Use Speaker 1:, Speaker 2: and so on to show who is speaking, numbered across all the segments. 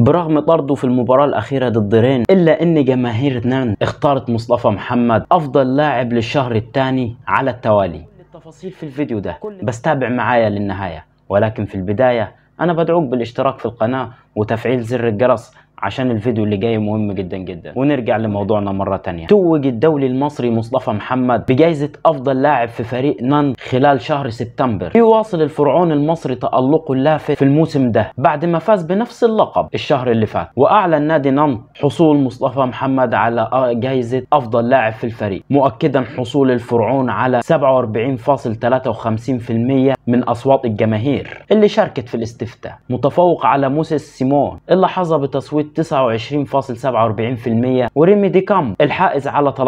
Speaker 1: برغم طرده في المباراة الأخيرة ضد رين إلا أن جماهير نان اختارت مصطفى محمد أفضل لاعب للشهر الثاني على التوالي التفاصيل في الفيديو ده بس تابع معايا للنهاية ولكن في البداية أنا بدعوك بالاشتراك في القناة وتفعيل زر الجرس عشان الفيديو اللي جاي مهم جدا جدا ونرجع لموضوعنا مره ثانيه توج الدولي المصري مصطفى محمد بجائزه افضل لاعب في فريق نان خلال شهر سبتمبر يواصل الفرعون المصري تالقه اللافت في الموسم ده بعد ما فاز بنفس اللقب الشهر اللي فات واعلن نادي نان حصول مصطفى محمد على جائزه افضل لاعب في الفريق مؤكدا حصول الفرعون على 47.53% من اصوات الجماهير اللي شاركت في الاستفتاء متفوق على موسيس سيمون اللي حظى بتصويت 29.47% وريمي دي كام الحائز على 13.77%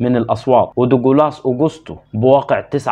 Speaker 1: من الأصوات ودوجولاس أوجوستو بواقع 9.23%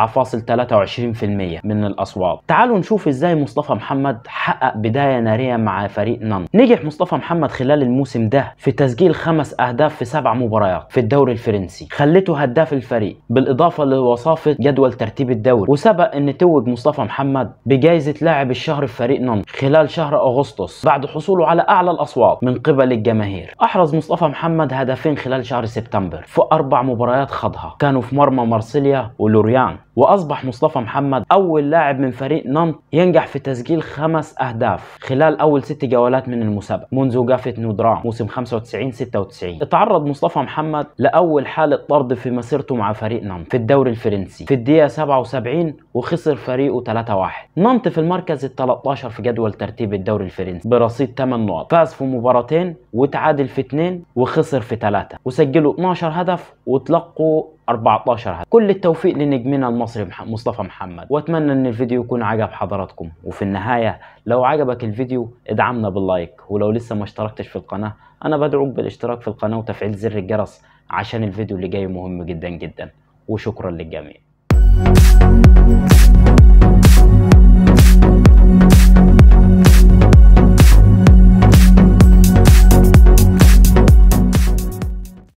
Speaker 1: من الأصوات تعالوا نشوف إزاي مصطفى محمد حقق بداية نارية مع فريق نان نجح مصطفى محمد خلال الموسم ده في تسجيل خمس أهداف في سبع مباريات في الدوري الفرنسي خلته هداف الفريق بالإضافة لوصافة جدول ترتيب الدوري وسبق أن توج مصطفى محمد بجائزة لاعب الشهر في فريق نان خلال شهر أغسطس بعد بعد حصوله على أعلى الأصوات من قبل الجماهير أحرز مصطفى محمد هدفين خلال شهر سبتمبر في أربع مباريات خاضها كانوا في مرمى مارسيليا ولوريان واصبح مصطفى محمد اول لاعب من فريق نانت ينجح في تسجيل خمس اهداف خلال اول ست جولات من المسابقه منذ جافة نودرا موسم 95 96 اتعرض مصطفى محمد لاول حاله طرد في مسيرته مع فريق نانت في الدوري الفرنسي في الدقيقه 77 وخسر فريقه 3-1 نانت في المركز ال 13 في جدول ترتيب الدوري الفرنسي برصيد 8 نقط فاز في مباراتين وتعادل في 2 وخسر في 3 وسجلوا 12 هدف وتلقوا 14 هدف كل التوفيق لنجمنا المصري مصطفى محمد واتمنى ان الفيديو يكون عجب حضراتكم وفي النهايه لو عجبك الفيديو ادعمنا باللايك ولو لسه ما اشتركتش في القناه انا بدعوك بالاشتراك في القناه وتفعيل زر الجرس عشان الفيديو اللي جاي مهم جدا جدا وشكرا للجميع